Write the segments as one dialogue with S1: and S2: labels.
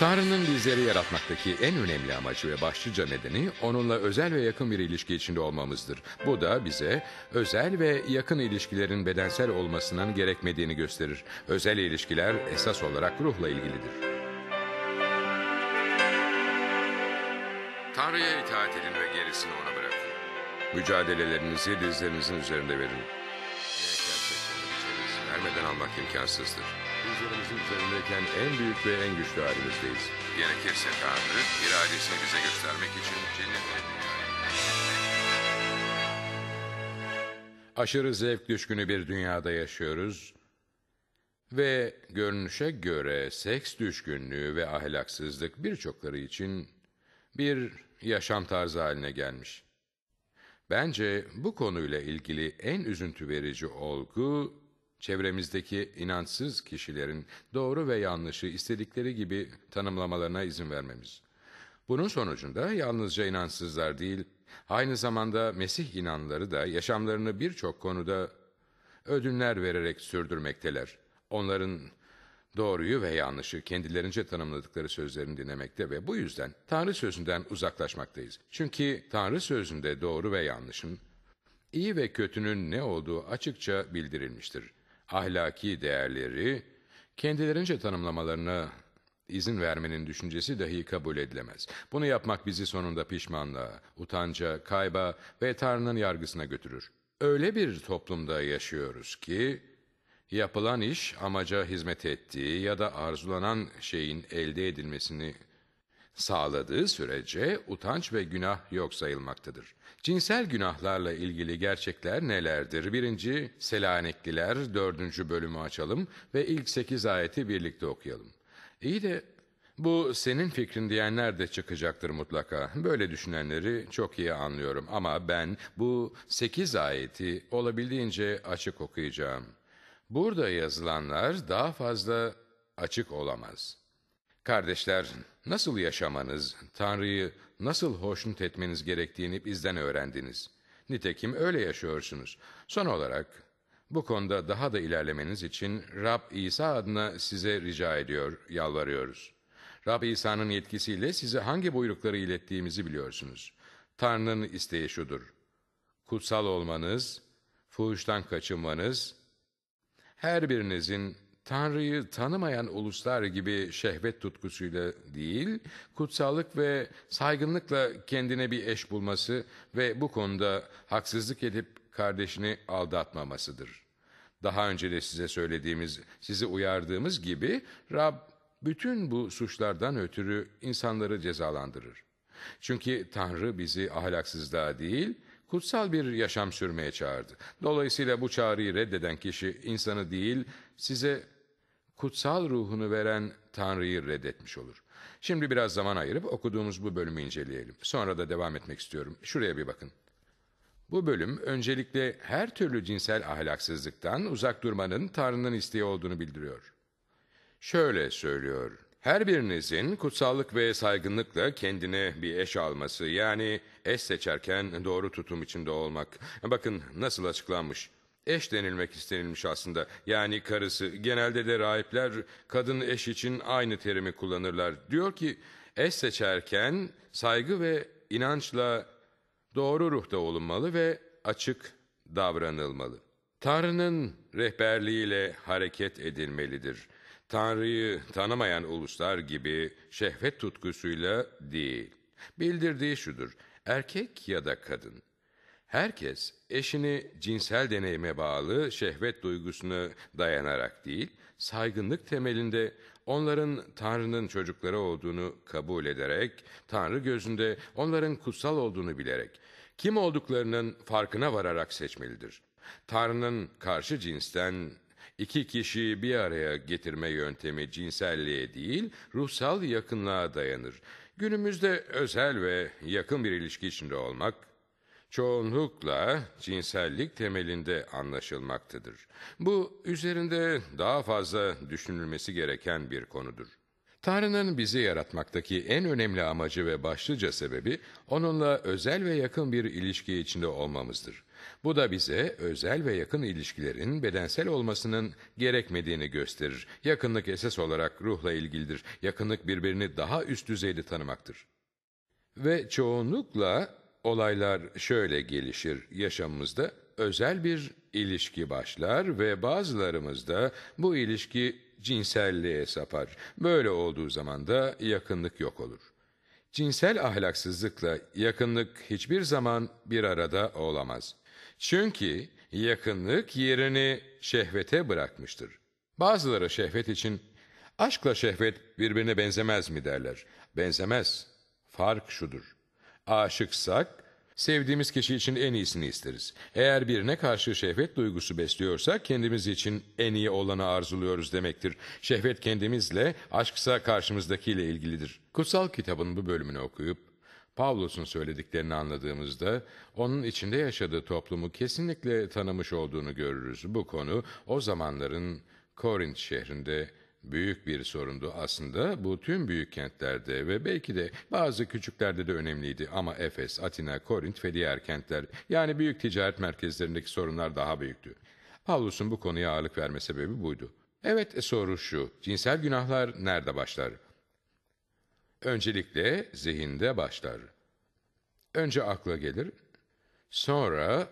S1: Tanrı'nın bizleri yaratmaktaki en önemli amacı ve başlıca nedeni onunla özel ve yakın bir ilişki içinde olmamızdır. Bu da bize özel ve yakın ilişkilerin bedensel olmasının gerekmediğini gösterir. Özel ilişkiler esas olarak ruhla ilgilidir. Tanrı'ya itaat edin ve gerisini ona bırakın. Mücadelelerinizi dizlerinizin üzerinde verin. Gerçekten vermeden almak imkansızdır. Denizlerimizin üzerindeyken en büyük ve en güçlü halimizdeyiz. Gerekirse Tanrı iradesini bize göstermek için cennete Aşırı zevk düşkünü bir dünyada yaşıyoruz ve görünüşe göre seks düşkünlüğü ve ahlaksızlık birçokları için bir yaşam tarzı haline gelmiş. Bence bu konuyla ilgili en üzüntü verici olgu çevremizdeki inançsız kişilerin doğru ve yanlışı istedikleri gibi tanımlamalarına izin vermemiz. Bunun sonucunda yalnızca inançsızlar değil, aynı zamanda Mesih inanları da yaşamlarını birçok konuda ödünler vererek sürdürmekteler. Onların doğruyu ve yanlışı kendilerince tanımladıkları sözlerini dinlemekte ve bu yüzden Tanrı sözünden uzaklaşmaktayız. Çünkü Tanrı sözünde doğru ve yanlışın, iyi ve kötünün ne olduğu açıkça bildirilmiştir ahlaki değerleri kendilerince tanımlamalarına izin vermenin düşüncesi dahi kabul edilemez. Bunu yapmak bizi sonunda pişmanlığa, utanca, kayba ve Tanrı'nın yargısına götürür. Öyle bir toplumda yaşıyoruz ki yapılan iş amaca hizmet ettiği ya da arzulanan şeyin elde edilmesini sağladığı sürece utanç ve günah yok sayılmaktadır. Cinsel günahlarla ilgili gerçekler nelerdir? Birinci Selanikliler dördüncü bölümü açalım ve ilk sekiz ayeti birlikte okuyalım. İyi de bu senin fikrin diyenler de çıkacaktır mutlaka. Böyle düşünenleri çok iyi anlıyorum ama ben bu sekiz ayeti olabildiğince açık okuyacağım. Burada yazılanlar daha fazla açık olamaz. Kardeşler, nasıl yaşamanız, Tanrı'yı nasıl hoşnut etmeniz gerektiğini bizden öğrendiniz. Nitekim öyle yaşıyorsunuz. Son olarak bu konuda daha da ilerlemeniz için Rab İsa adına size rica ediyor, yalvarıyoruz. Rab İsa'nın yetkisiyle size hangi buyrukları ilettiğimizi biliyorsunuz. Tanrı'nın isteği şudur. Kutsal olmanız, fuhuştan kaçınmanız, her birinizin Tanrı'yı tanımayan uluslar gibi şehvet tutkusuyla değil, kutsallık ve saygınlıkla kendine bir eş bulması ve bu konuda haksızlık edip kardeşini aldatmamasıdır. Daha önce de size söylediğimiz, sizi uyardığımız gibi Rab bütün bu suçlardan ötürü insanları cezalandırır. Çünkü Tanrı bizi ahlaksızlığa değil, kutsal bir yaşam sürmeye çağırdı. Dolayısıyla bu çağrıyı reddeden kişi insanı değil, size kutsal ruhunu veren Tanrı'yı reddetmiş olur. Şimdi biraz zaman ayırıp okuduğumuz bu bölümü inceleyelim. Sonra da devam etmek istiyorum. Şuraya bir bakın. Bu bölüm öncelikle her türlü cinsel ahlaksızlıktan uzak durmanın Tanrı'nın isteği olduğunu bildiriyor. Şöyle söylüyor. Her birinizin kutsallık ve saygınlıkla kendine bir eş alması yani eş seçerken doğru tutum içinde olmak. Bakın nasıl açıklanmış eş denilmek istenilmiş aslında. Yani karısı. Genelde de rahipler kadın eş için aynı terimi kullanırlar. Diyor ki eş seçerken saygı ve inançla doğru ruhta olunmalı ve açık davranılmalı. Tanrı'nın rehberliğiyle hareket edilmelidir. Tanrı'yı tanımayan uluslar gibi şehvet tutkusuyla değil. Bildirdiği şudur, erkek ya da kadın Herkes eşini cinsel deneyime bağlı şehvet duygusuna dayanarak değil, saygınlık temelinde onların Tanrı'nın çocukları olduğunu kabul ederek, Tanrı gözünde onların kutsal olduğunu bilerek, kim olduklarının farkına vararak seçmelidir. Tanrı'nın karşı cinsten iki kişiyi bir araya getirme yöntemi cinselliğe değil, ruhsal yakınlığa dayanır. Günümüzde özel ve yakın bir ilişki içinde olmak, çoğunlukla cinsellik temelinde anlaşılmaktadır. Bu üzerinde daha fazla düşünülmesi gereken bir konudur. Tanrı'nın bizi yaratmaktaki en önemli amacı ve başlıca sebebi onunla özel ve yakın bir ilişki içinde olmamızdır. Bu da bize özel ve yakın ilişkilerin bedensel olmasının gerekmediğini gösterir. Yakınlık esas olarak ruhla ilgilidir. Yakınlık birbirini daha üst düzeyli tanımaktır. Ve çoğunlukla olaylar şöyle gelişir yaşamımızda özel bir ilişki başlar ve bazılarımızda bu ilişki cinselliğe sapar. Böyle olduğu zaman da yakınlık yok olur. Cinsel ahlaksızlıkla yakınlık hiçbir zaman bir arada olamaz. Çünkü yakınlık yerini şehvete bırakmıştır. Bazıları şehvet için aşkla şehvet birbirine benzemez mi derler. Benzemez. Fark şudur. Aşıksak, sevdiğimiz kişi için en iyisini isteriz. Eğer birine karşı şehvet duygusu besliyorsak kendimiz için en iyi olanı arzuluyoruz demektir. Şehvet kendimizle, aşksa karşımızdakiyle ilgilidir. Kutsal kitabın bu bölümünü okuyup, Pavlos'un söylediklerini anladığımızda onun içinde yaşadığı toplumu kesinlikle tanımış olduğunu görürüz. Bu konu o zamanların Korint şehrinde büyük bir sorundu aslında. Bu tüm büyük kentlerde ve belki de bazı küçüklerde de önemliydi ama Efes, Atina, Korint ve diğer kentler yani büyük ticaret merkezlerindeki sorunlar daha büyüktü. Pavlus'un bu konuya ağırlık verme sebebi buydu. Evet soru şu, cinsel günahlar nerede başlar? Öncelikle zihinde başlar. Önce akla gelir, sonra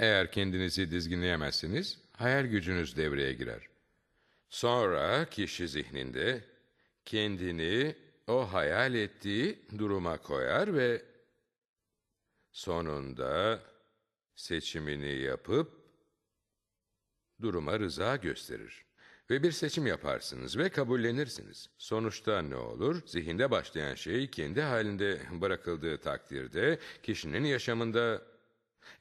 S1: eğer kendinizi dizginleyemezsiniz, hayal gücünüz devreye girer. Sonra kişi zihninde kendini o hayal ettiği duruma koyar ve sonunda seçimini yapıp duruma rıza gösterir. Ve bir seçim yaparsınız ve kabullenirsiniz. Sonuçta ne olur? Zihinde başlayan şey kendi halinde bırakıldığı takdirde kişinin yaşamında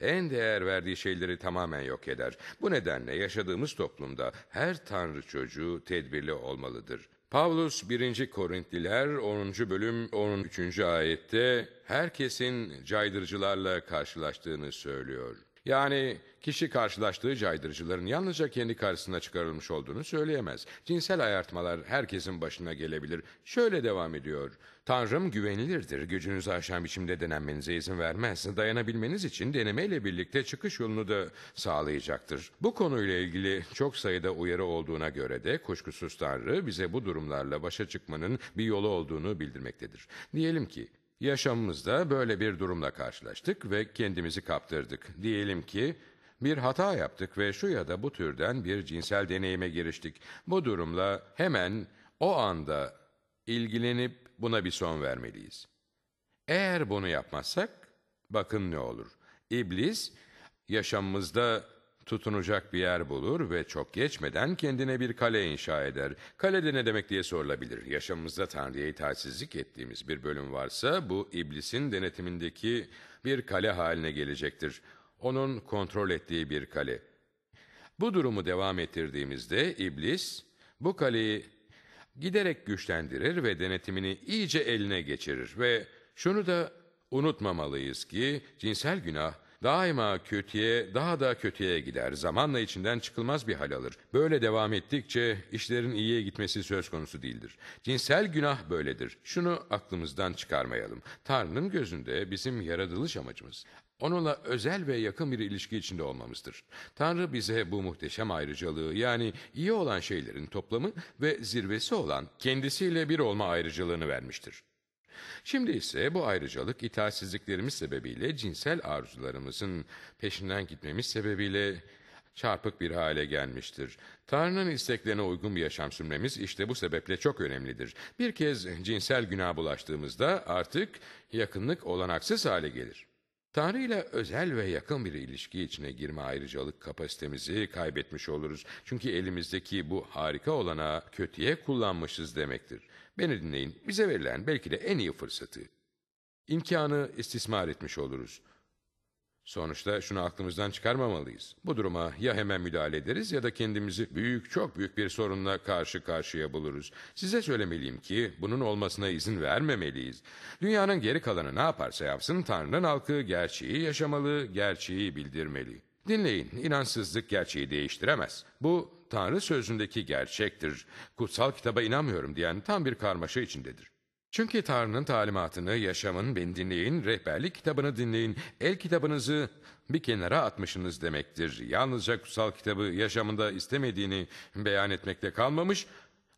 S1: en değer verdiği şeyleri tamamen yok eder. Bu nedenle yaşadığımız toplumda her tanrı çocuğu tedbirli olmalıdır. Pavlus 1. Korintliler 10. bölüm 13. ayette herkesin caydırıcılarla karşılaştığını söylüyor. Yani kişi karşılaştığı caydırıcıların yalnızca kendi karşısına çıkarılmış olduğunu söyleyemez. Cinsel ayartmalar herkesin başına gelebilir. Şöyle devam ediyor. Tanrım güvenilirdir. Gücünüzü aşan biçimde denenmenize izin vermez. Dayanabilmeniz için denemeyle birlikte çıkış yolunu da sağlayacaktır. Bu konuyla ilgili çok sayıda uyarı olduğuna göre de kuşkusuz Tanrı bize bu durumlarla başa çıkmanın bir yolu olduğunu bildirmektedir. Diyelim ki Yaşamımızda böyle bir durumla karşılaştık ve kendimizi kaptırdık. Diyelim ki bir hata yaptık ve şu ya da bu türden bir cinsel deneyime giriştik. Bu durumla hemen o anda ilgilenip buna bir son vermeliyiz. Eğer bunu yapmazsak bakın ne olur. İblis yaşamımızda Tutunacak bir yer bulur ve çok geçmeden kendine bir kale inşa eder. Kale de ne demek diye sorulabilir. Yaşamımızda Tanrı'ya itaatsizlik ettiğimiz bir bölüm varsa bu iblisin denetimindeki bir kale haline gelecektir. Onun kontrol ettiği bir kale. Bu durumu devam ettirdiğimizde iblis bu kaleyi giderek güçlendirir ve denetimini iyice eline geçirir ve şunu da unutmamalıyız ki cinsel günah daima kötüye, daha da kötüye gider. Zamanla içinden çıkılmaz bir hal alır. Böyle devam ettikçe işlerin iyiye gitmesi söz konusu değildir. Cinsel günah böyledir. Şunu aklımızdan çıkarmayalım. Tanrı'nın gözünde bizim yaratılış amacımız onunla özel ve yakın bir ilişki içinde olmamızdır. Tanrı bize bu muhteşem ayrıcalığı yani iyi olan şeylerin toplamı ve zirvesi olan kendisiyle bir olma ayrıcalığını vermiştir. Şimdi ise bu ayrıcalık itaatsizliklerimiz sebebiyle cinsel arzularımızın peşinden gitmemiz sebebiyle çarpık bir hale gelmiştir. Tanrı'nın isteklerine uygun bir yaşam sürmemiz işte bu sebeple çok önemlidir. Bir kez cinsel günah bulaştığımızda artık yakınlık olanaksız hale gelir. Tanrı ile özel ve yakın bir ilişki içine girme ayrıcalık kapasitemizi kaybetmiş oluruz. Çünkü elimizdeki bu harika olana kötüye kullanmışız demektir. Beni dinleyin, bize verilen belki de en iyi fırsatı. İmkanı istismar etmiş oluruz. Sonuçta şunu aklımızdan çıkarmamalıyız. Bu duruma ya hemen müdahale ederiz ya da kendimizi büyük, çok büyük bir sorunla karşı karşıya buluruz. Size söylemeliyim ki bunun olmasına izin vermemeliyiz. Dünyanın geri kalanı ne yaparsa yapsın Tanrı'nın halkı gerçeği yaşamalı, gerçeği bildirmeli. Dinleyin, inansızlık gerçeği değiştiremez. Bu Tanrı sözündeki gerçektir. Kutsal kitaba inanmıyorum diyen tam bir karmaşa içindedir. Çünkü Tanrı'nın talimatını, yaşamın, beni dinleyin, rehberlik kitabını dinleyin, el kitabınızı bir kenara atmışsınız demektir. Yalnızca kutsal kitabı yaşamında istemediğini beyan etmekle kalmamış,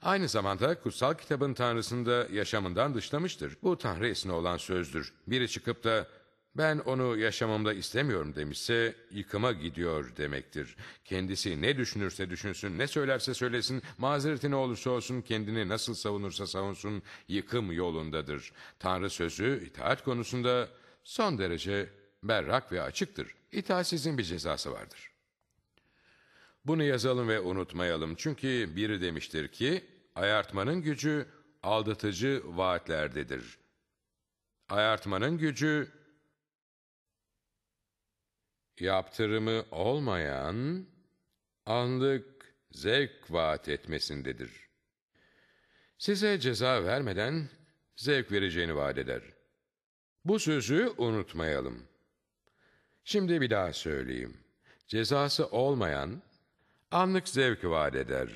S1: aynı zamanda kutsal kitabın Tanrısını da yaşamından dışlamıştır. Bu Tanrı esine olan sözdür. Biri çıkıp da ben onu yaşamamda istemiyorum demişse yıkıma gidiyor demektir. Kendisi ne düşünürse düşünsün, ne söylerse söylesin, mazereti ne olursa olsun, kendini nasıl savunursa savunsun, yıkım yolundadır. Tanrı sözü itaat konusunda son derece berrak ve açıktır. İtaatsizin bir cezası vardır. Bunu yazalım ve unutmayalım. Çünkü biri demiştir ki, ayartmanın gücü aldatıcı vaatlerdedir. Ayartmanın gücü yaptırımı olmayan anlık zevk vaat etmesindedir. Size ceza vermeden zevk vereceğini vaat eder. Bu sözü unutmayalım. Şimdi bir daha söyleyeyim. Cezası olmayan anlık zevk vaat eder.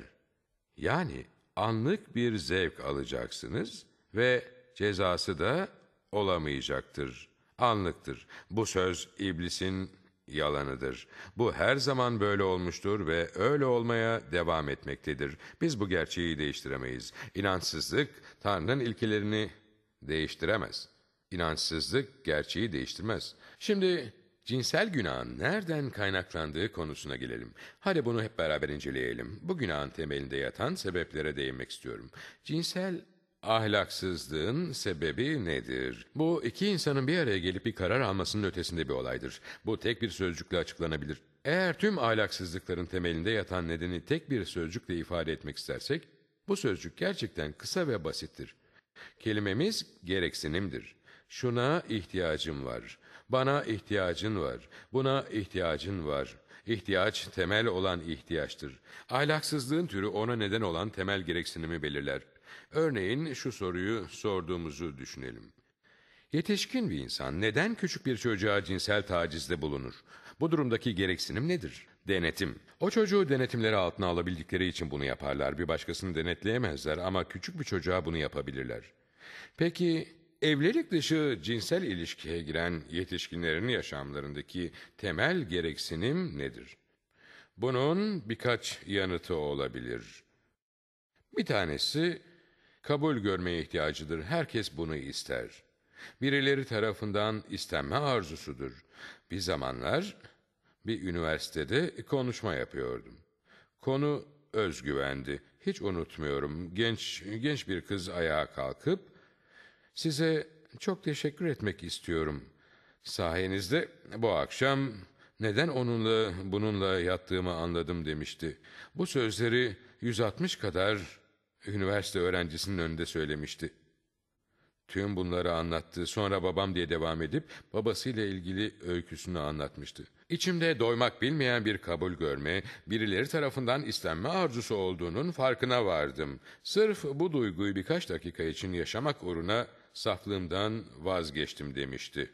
S1: Yani anlık bir zevk alacaksınız ve cezası da olamayacaktır. Anlıktır. Bu söz iblisin yalanıdır. Bu her zaman böyle olmuştur ve öyle olmaya devam etmektedir. Biz bu gerçeği değiştiremeyiz. İnançsızlık Tanrı'nın ilkelerini değiştiremez. İnançsızlık gerçeği değiştirmez. Şimdi cinsel günahın nereden kaynaklandığı konusuna gelelim. Hadi bunu hep beraber inceleyelim. Bu günahın temelinde yatan sebeplere değinmek istiyorum. Cinsel Ahlaksızlığın sebebi nedir? Bu iki insanın bir araya gelip bir karar almasının ötesinde bir olaydır. Bu tek bir sözcükle açıklanabilir. Eğer tüm ahlaksızlıkların temelinde yatan nedeni tek bir sözcükle ifade etmek istersek, bu sözcük gerçekten kısa ve basittir. Kelimemiz gereksinimdir. Şuna ihtiyacım var. Bana ihtiyacın var. Buna ihtiyacın var. İhtiyaç temel olan ihtiyaçtır. Ahlaksızlığın türü ona neden olan temel gereksinimi belirler. Örneğin şu soruyu sorduğumuzu düşünelim. Yetişkin bir insan neden küçük bir çocuğa cinsel tacizde bulunur? Bu durumdaki gereksinim nedir? Denetim. O çocuğu denetimleri altına alabildikleri için bunu yaparlar. Bir başkasını denetleyemezler ama küçük bir çocuğa bunu yapabilirler. Peki evlilik dışı cinsel ilişkiye giren yetişkinlerin yaşamlarındaki temel gereksinim nedir? Bunun birkaç yanıtı olabilir. Bir tanesi kabul görmeye ihtiyacıdır. Herkes bunu ister. Birileri tarafından istenme arzusudur. Bir zamanlar bir üniversitede konuşma yapıyordum. Konu özgüvendi. Hiç unutmuyorum. Genç genç bir kız ayağa kalkıp size çok teşekkür etmek istiyorum. Sayenizde bu akşam neden onunla bununla yattığımı anladım demişti. Bu sözleri 160 kadar üniversite öğrencisinin önünde söylemişti. Tüm bunları anlattı. Sonra babam diye devam edip babasıyla ilgili öyküsünü anlatmıştı. İçimde doymak bilmeyen bir kabul görme, birileri tarafından istenme arzusu olduğunun farkına vardım. Sırf bu duyguyu birkaç dakika için yaşamak uğruna saflığımdan vazgeçtim demişti.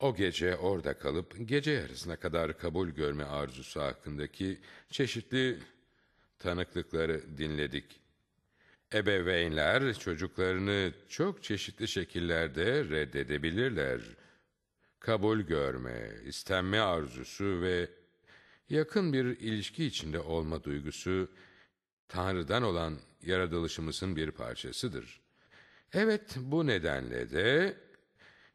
S1: O gece orada kalıp gece yarısına kadar kabul görme arzusu hakkındaki çeşitli tanıklıkları dinledik. Ebeveynler çocuklarını çok çeşitli şekillerde reddedebilirler. Kabul görme, istenme arzusu ve yakın bir ilişki içinde olma duygusu Tanrı'dan olan yaratılışımızın bir parçasıdır. Evet bu nedenle de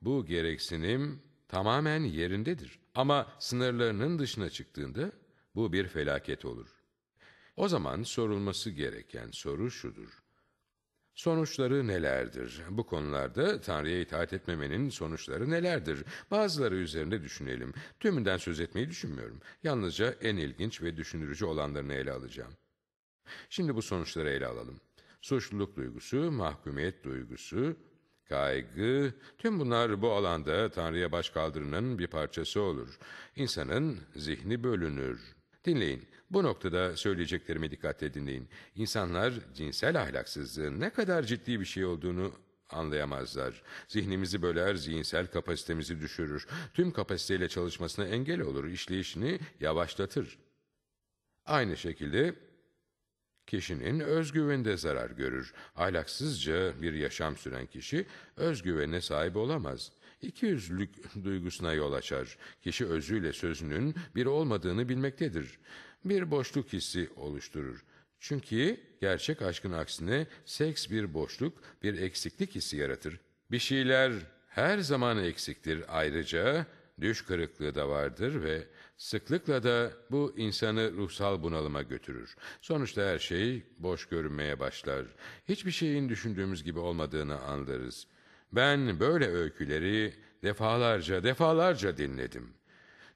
S1: bu gereksinim tamamen yerindedir. Ama sınırlarının dışına çıktığında bu bir felaket olur. O zaman sorulması gereken soru şudur. Sonuçları nelerdir? Bu konularda Tanrı'ya itaat etmemenin sonuçları nelerdir? Bazıları üzerinde düşünelim. Tümünden söz etmeyi düşünmüyorum. Yalnızca en ilginç ve düşündürücü olanlarını ele alacağım. Şimdi bu sonuçları ele alalım. Suçluluk duygusu, mahkumiyet duygusu, kaygı, tüm bunlar bu alanda Tanrı'ya başkaldırının bir parçası olur. İnsanın zihni bölünür. Dinleyin. Bu noktada söyleyeceklerimi dikkatle dinleyin. İnsanlar cinsel ahlaksızlığın ne kadar ciddi bir şey olduğunu anlayamazlar. Zihnimizi böler, zihinsel kapasitemizi düşürür. Tüm kapasiteyle çalışmasına engel olur, işleyişini yavaşlatır. Aynı şekilde kişinin özgüveninde zarar görür. Ahlaksızca bir yaşam süren kişi özgüvene sahip olamaz ikiyüzlülük duygusuna yol açar. Kişi özüyle sözünün bir olmadığını bilmektedir. Bir boşluk hissi oluşturur. Çünkü gerçek aşkın aksine seks bir boşluk, bir eksiklik hissi yaratır. Bir şeyler her zaman eksiktir. Ayrıca düş kırıklığı da vardır ve sıklıkla da bu insanı ruhsal bunalıma götürür. Sonuçta her şey boş görünmeye başlar. Hiçbir şeyin düşündüğümüz gibi olmadığını anlarız. Ben böyle öyküleri defalarca defalarca dinledim.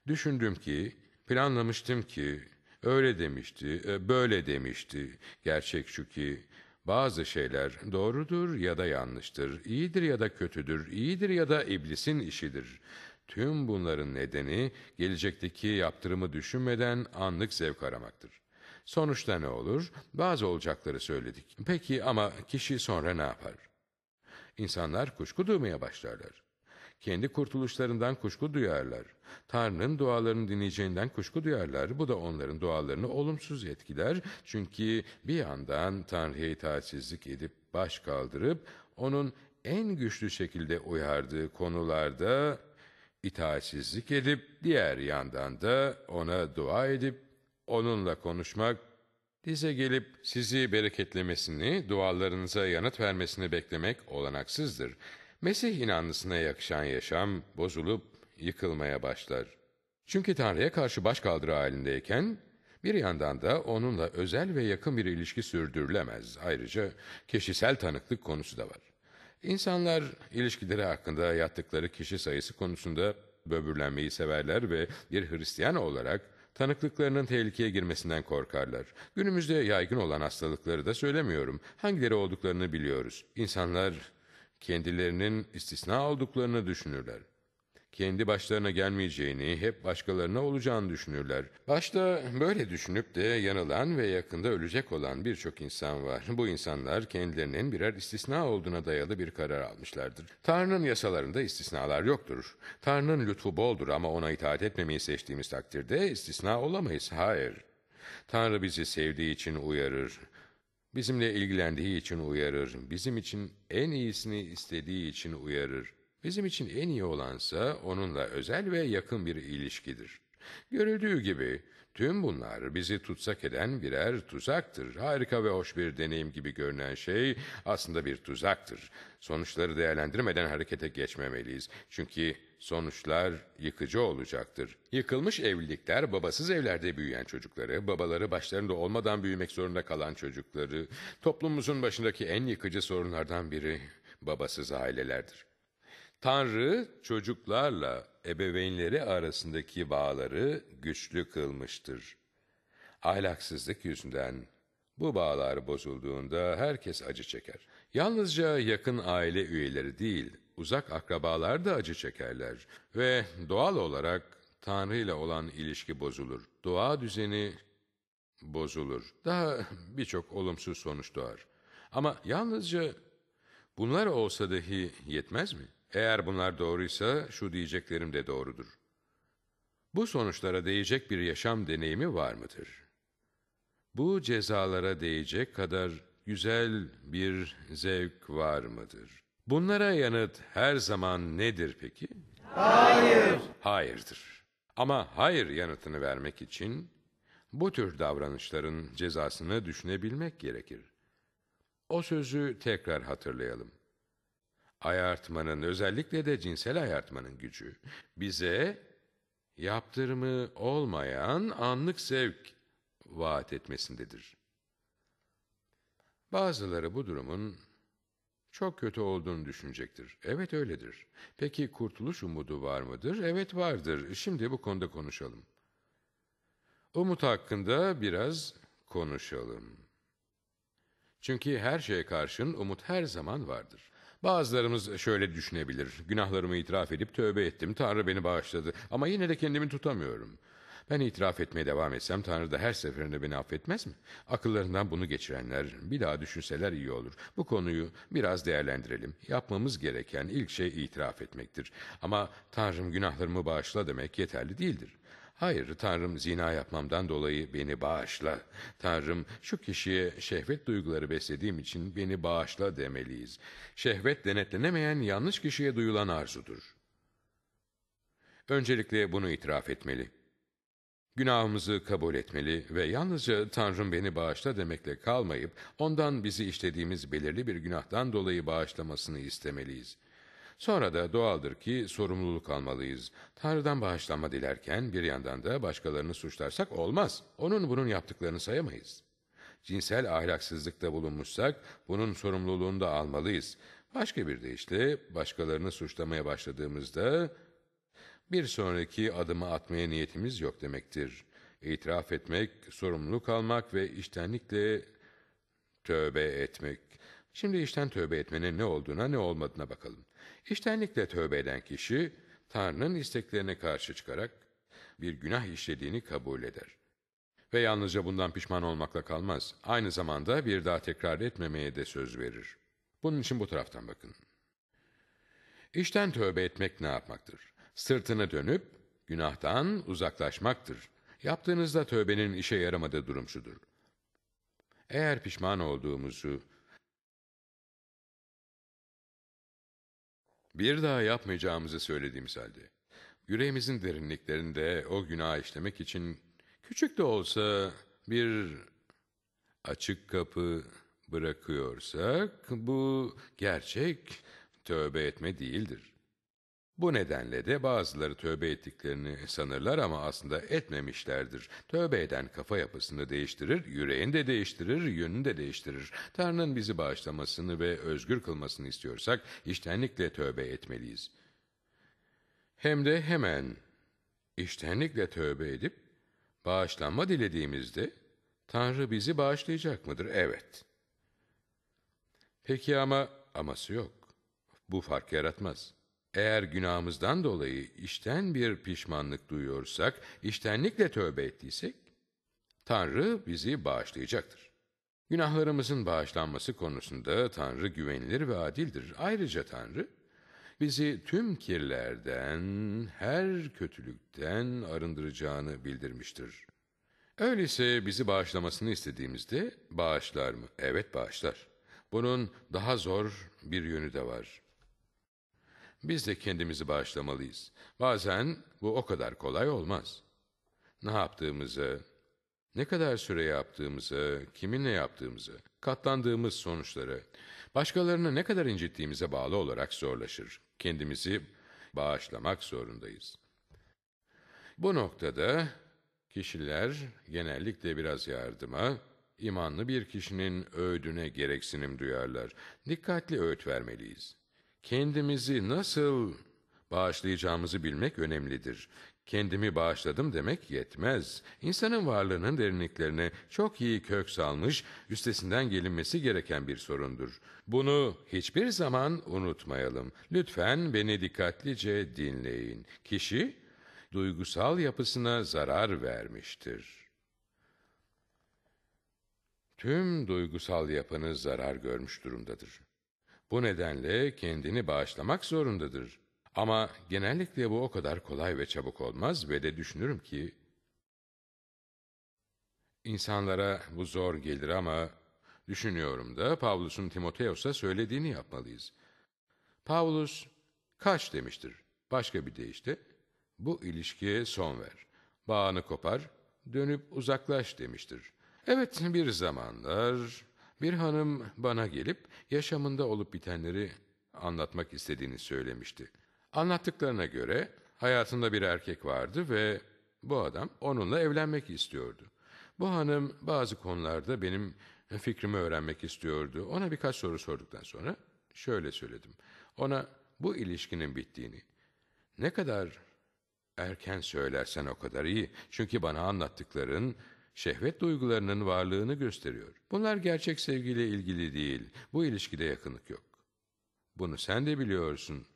S1: Düşündüm ki, planlamıştım ki, öyle demişti, e, böyle demişti. Gerçek şu ki, bazı şeyler doğrudur ya da yanlıştır, iyidir ya da kötüdür, iyidir ya da iblisin işidir. Tüm bunların nedeni gelecekteki yaptırımı düşünmeden anlık zevk aramaktır. Sonuçta ne olur? Bazı olacakları söyledik. Peki ama kişi sonra ne yapar? İnsanlar kuşku duymaya başlarlar. Kendi kurtuluşlarından kuşku duyarlar. Tanrı'nın dualarını dinleyeceğinden kuşku duyarlar. Bu da onların dualarını olumsuz etkiler. Çünkü bir yandan Tanrı'ya itaatsizlik edip baş kaldırıp onun en güçlü şekilde uyardığı konularda itaatsizlik edip diğer yandan da ona dua edip onunla konuşmak Dize gelip sizi bereketlemesini, dualarınıza yanıt vermesini beklemek olanaksızdır. Mesih inanlısına yakışan yaşam bozulup yıkılmaya başlar. Çünkü Tanrı'ya karşı başkaldırı halindeyken, bir yandan da onunla özel ve yakın bir ilişki sürdürülemez. Ayrıca kişisel tanıklık konusu da var. İnsanlar ilişkileri hakkında yattıkları kişi sayısı konusunda böbürlenmeyi severler ve bir Hristiyan olarak Tanıklıklarının tehlikeye girmesinden korkarlar. Günümüzde yaygın olan hastalıkları da söylemiyorum. Hangileri olduklarını biliyoruz. İnsanlar kendilerinin istisna olduklarını düşünürler kendi başlarına gelmeyeceğini, hep başkalarına olacağını düşünürler. Başta böyle düşünüp de yanılan ve yakında ölecek olan birçok insan var. Bu insanlar kendilerinin birer istisna olduğuna dayalı bir karar almışlardır. Tanrı'nın yasalarında istisnalar yoktur. Tanrı'nın lütfu boldur ama ona itaat etmemeyi seçtiğimiz takdirde istisna olamayız. Hayır. Tanrı bizi sevdiği için uyarır. Bizimle ilgilendiği için uyarır. Bizim için en iyisini istediği için uyarır.'' Bizim için en iyi olansa onunla özel ve yakın bir ilişkidir. Görüldüğü gibi tüm bunlar bizi tutsak eden birer tuzaktır. Harika ve hoş bir deneyim gibi görünen şey aslında bir tuzaktır. Sonuçları değerlendirmeden harekete geçmemeliyiz. Çünkü sonuçlar yıkıcı olacaktır. Yıkılmış evlilikler, babasız evlerde büyüyen çocukları, babaları başlarında olmadan büyümek zorunda kalan çocukları, toplumumuzun başındaki en yıkıcı sorunlardan biri babasız ailelerdir. Tanrı çocuklarla ebeveynleri arasındaki bağları güçlü kılmıştır. Ahlaksızlık yüzünden bu bağlar bozulduğunda herkes acı çeker. Yalnızca yakın aile üyeleri değil, uzak akrabalar da acı çekerler ve doğal olarak Tanrı ile olan ilişki bozulur. Doğa düzeni bozulur. Daha birçok olumsuz sonuç doğar. Ama yalnızca bunlar olsa dahi yetmez mi?'' Eğer bunlar doğruysa şu diyeceklerim de doğrudur. Bu sonuçlara değecek bir yaşam deneyimi var mıdır? Bu cezalara değecek kadar güzel bir zevk var mıdır? Bunlara yanıt her zaman nedir peki? Hayır. Hayırdır. Ama hayır yanıtını vermek için bu tür davranışların cezasını düşünebilmek gerekir. O sözü tekrar hatırlayalım ayartmanın özellikle de cinsel ayartmanın gücü bize yaptırımı olmayan anlık sevk vaat etmesindedir. Bazıları bu durumun çok kötü olduğunu düşünecektir. Evet öyledir. Peki kurtuluş umudu var mıdır? Evet vardır. Şimdi bu konuda konuşalım. Umut hakkında biraz konuşalım. Çünkü her şeye karşın umut her zaman vardır. Bazılarımız şöyle düşünebilir. Günahlarımı itiraf edip tövbe ettim. Tanrı beni bağışladı. Ama yine de kendimi tutamıyorum. Ben itiraf etmeye devam etsem Tanrı da her seferinde beni affetmez mi? Akıllarından bunu geçirenler bir daha düşünseler iyi olur. Bu konuyu biraz değerlendirelim. Yapmamız gereken ilk şey itiraf etmektir. Ama Tanrım günahlarımı bağışla demek yeterli değildir. Hayır Tanrım zina yapmamdan dolayı beni bağışla. Tanrım şu kişiye şehvet duyguları beslediğim için beni bağışla demeliyiz. Şehvet denetlenemeyen yanlış kişiye duyulan arzudur. Öncelikle bunu itiraf etmeli. Günahımızı kabul etmeli ve yalnızca Tanrım beni bağışla demekle kalmayıp ondan bizi işlediğimiz belirli bir günahtan dolayı bağışlamasını istemeliyiz. Sonra da doğaldır ki sorumluluk almalıyız. Tanrı'dan bağışlanma dilerken bir yandan da başkalarını suçlarsak olmaz. Onun bunun yaptıklarını sayamayız. Cinsel ahlaksızlıkta bulunmuşsak bunun sorumluluğunu da almalıyız. Başka bir deyişle başkalarını suçlamaya başladığımızda bir sonraki adımı atmaya niyetimiz yok demektir. İtiraf etmek, sorumluluk almak ve iştenlikle tövbe etmek. Şimdi işten tövbe etmenin ne olduğuna ne olmadığına bakalım. İştenlikle tövbe eden kişi, Tanrı'nın isteklerine karşı çıkarak bir günah işlediğini kabul eder. Ve yalnızca bundan pişman olmakla kalmaz, aynı zamanda bir daha tekrar etmemeye de söz verir. Bunun için bu taraftan bakın. İşten tövbe etmek ne yapmaktır? Sırtını dönüp günahtan uzaklaşmaktır. Yaptığınızda tövbenin işe yaramadığı durum şudur. Eğer pişman olduğumuzu Bir daha yapmayacağımızı söylediğimiz halde, yüreğimizin derinliklerinde o günah işlemek için küçük de olsa bir açık kapı bırakıyorsak bu gerçek tövbe etme değildir. Bu nedenle de bazıları tövbe ettiklerini sanırlar ama aslında etmemişlerdir. Tövbe eden kafa yapısını değiştirir, yüreğini de değiştirir, yönünü de değiştirir. Tanrı'nın bizi bağışlamasını ve özgür kılmasını istiyorsak iştenlikle tövbe etmeliyiz. Hem de hemen iştenlikle tövbe edip bağışlanma dilediğimizde Tanrı bizi bağışlayacak mıdır? Evet. Peki ama aması yok. Bu fark yaratmaz.'' Eğer günahımızdan dolayı işten bir pişmanlık duyuyorsak, iştenlikle tövbe ettiysek, Tanrı bizi bağışlayacaktır. Günahlarımızın bağışlanması konusunda Tanrı güvenilir ve adildir. Ayrıca Tanrı, bizi tüm kirlerden, her kötülükten arındıracağını bildirmiştir. Öyleyse bizi bağışlamasını istediğimizde bağışlar mı? Evet bağışlar. Bunun daha zor bir yönü de var. Biz de kendimizi bağışlamalıyız. Bazen bu o kadar kolay olmaz. Ne yaptığımızı, ne kadar süre yaptığımızı, kiminle yaptığımızı, katlandığımız sonuçları, başkalarını ne kadar incittiğimize bağlı olarak zorlaşır. Kendimizi bağışlamak zorundayız. Bu noktada kişiler genellikle biraz yardıma, imanlı bir kişinin öğüdüne gereksinim duyarlar. Dikkatli öğüt vermeliyiz kendimizi nasıl bağışlayacağımızı bilmek önemlidir. Kendimi bağışladım demek yetmez. İnsanın varlığının derinliklerine çok iyi kök salmış, üstesinden gelinmesi gereken bir sorundur. Bunu hiçbir zaman unutmayalım. Lütfen beni dikkatlice dinleyin. Kişi duygusal yapısına zarar vermiştir. Tüm duygusal yapınız zarar görmüş durumdadır. Bu nedenle kendini bağışlamak zorundadır. Ama genellikle bu o kadar kolay ve çabuk olmaz ve de düşünürüm ki insanlara bu zor gelir ama düşünüyorum da Pavlus'un Timoteos'a söylediğini yapmalıyız. Pavlus kaç demiştir. Başka bir deyişte bu ilişkiye son ver. Bağını kopar, dönüp uzaklaş demiştir. Evet bir zamanlar bir hanım bana gelip yaşamında olup bitenleri anlatmak istediğini söylemişti. Anlattıklarına göre hayatında bir erkek vardı ve bu adam onunla evlenmek istiyordu. Bu hanım bazı konularda benim fikrimi öğrenmek istiyordu. Ona birkaç soru sorduktan sonra şöyle söyledim. Ona bu ilişkinin bittiğini, ne kadar erken söylersen o kadar iyi. Çünkü bana anlattıkların şehvet duygularının varlığını gösteriyor. Bunlar gerçek sevgiyle ilgili değil. Bu ilişkide yakınlık yok. Bunu sen de biliyorsun.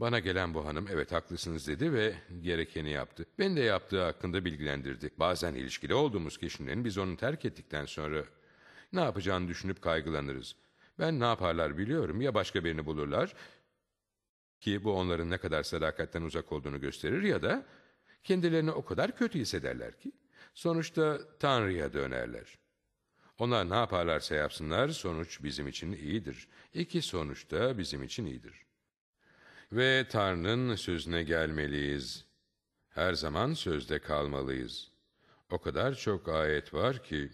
S1: Bana gelen bu hanım evet haklısınız dedi ve gerekeni yaptı. Ben de yaptığı hakkında bilgilendirdi. Bazen ilişkili olduğumuz kişinin biz onu terk ettikten sonra ne yapacağını düşünüp kaygılanırız. Ben ne yaparlar biliyorum ya başka birini bulurlar ki bu onların ne kadar sadakatten uzak olduğunu gösterir ya da kendilerini o kadar kötü hissederler ki Sonuçta Tanrı'ya dönerler. Onlar ne yaparlarsa yapsınlar sonuç bizim için iyidir. İki sonuç da bizim için iyidir. Ve Tanrı'nın sözüne gelmeliyiz. Her zaman sözde kalmalıyız. O kadar çok ayet var ki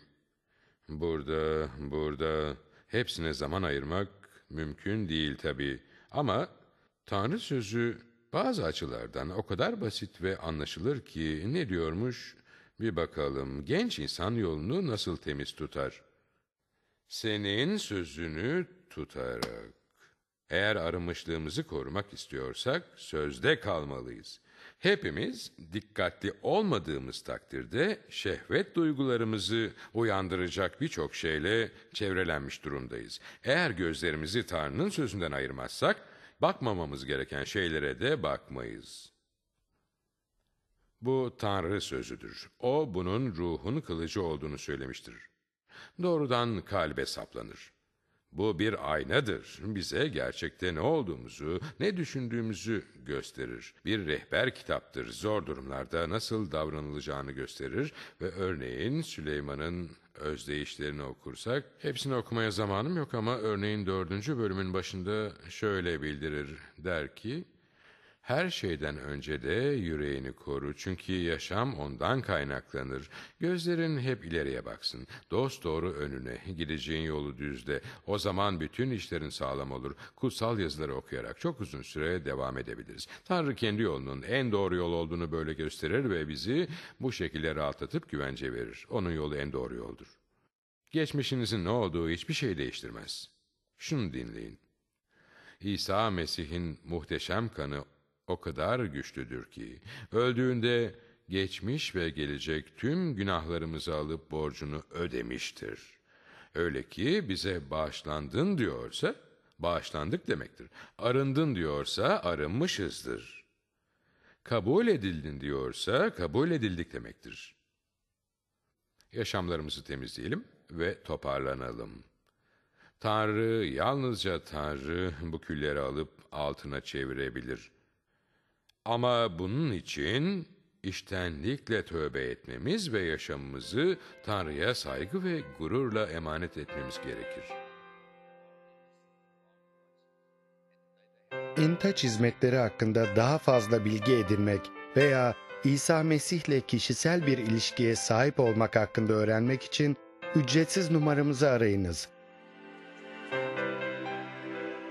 S1: burada, burada hepsine zaman ayırmak mümkün değil tabii. Ama Tanrı sözü bazı açılardan o kadar basit ve anlaşılır ki ne diyormuş? Bir bakalım genç insan yolunu nasıl temiz tutar? Senin sözünü tutarak. Eğer arınmışlığımızı korumak istiyorsak sözde kalmalıyız. Hepimiz dikkatli olmadığımız takdirde şehvet duygularımızı uyandıracak birçok şeyle çevrelenmiş durumdayız. Eğer gözlerimizi Tanrı'nın sözünden ayırmazsak bakmamamız gereken şeylere de bakmayız.'' Bu Tanrı sözüdür. O bunun ruhun kılıcı olduğunu söylemiştir. Doğrudan kalbe saplanır. Bu bir aynadır. Bize gerçekte ne olduğumuzu, ne düşündüğümüzü gösterir. Bir rehber kitaptır. Zor durumlarda nasıl davranılacağını gösterir ve örneğin Süleyman'ın özdeyişlerini okursak, hepsini okumaya zamanım yok ama örneğin dördüncü bölümün başında şöyle bildirir. Der ki, her şeyden önce de yüreğini koru çünkü yaşam ondan kaynaklanır. Gözlerin hep ileriye baksın. Dost doğru önüne, gideceğin yolu düzde. O zaman bütün işlerin sağlam olur. Kutsal yazıları okuyarak çok uzun süre devam edebiliriz. Tanrı kendi yolunun en doğru yol olduğunu böyle gösterir ve bizi bu şekilde rahatlatıp güvence verir. Onun yolu en doğru yoldur. Geçmişinizin ne olduğu hiçbir şey değiştirmez. Şunu dinleyin. İsa Mesih'in muhteşem kanı o kadar güçlüdür ki öldüğünde geçmiş ve gelecek tüm günahlarımızı alıp borcunu ödemiştir. Öyle ki bize bağışlandın diyorsa bağışlandık demektir. Arındın diyorsa arınmışızdır. Kabul edildin diyorsa kabul edildik demektir. Yaşamlarımızı temizleyelim ve toparlanalım. Tanrı, yalnızca Tanrı bu külleri alıp altına çevirebilir.'' Ama bunun için iştenlikle tövbe etmemiz ve yaşamımızı Tanrı'ya saygı ve gururla emanet etmemiz gerekir. İntaç hizmetleri hakkında daha fazla bilgi edinmek veya İsa Mesih ile kişisel bir ilişkiye sahip olmak hakkında öğrenmek için ücretsiz numaramızı arayınız.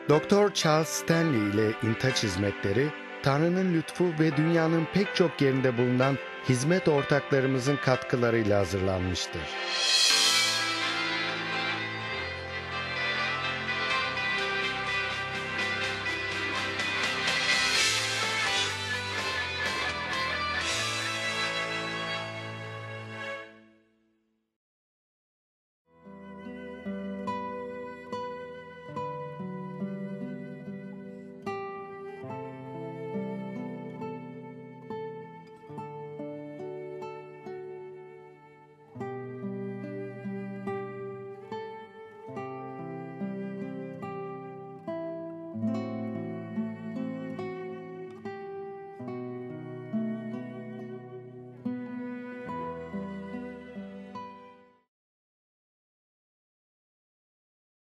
S1: Doktor Charles Stanley ile İntaç Hizmetleri Tanrı'nın lütfu ve dünyanın pek çok yerinde bulunan hizmet ortaklarımızın katkılarıyla hazırlanmıştır.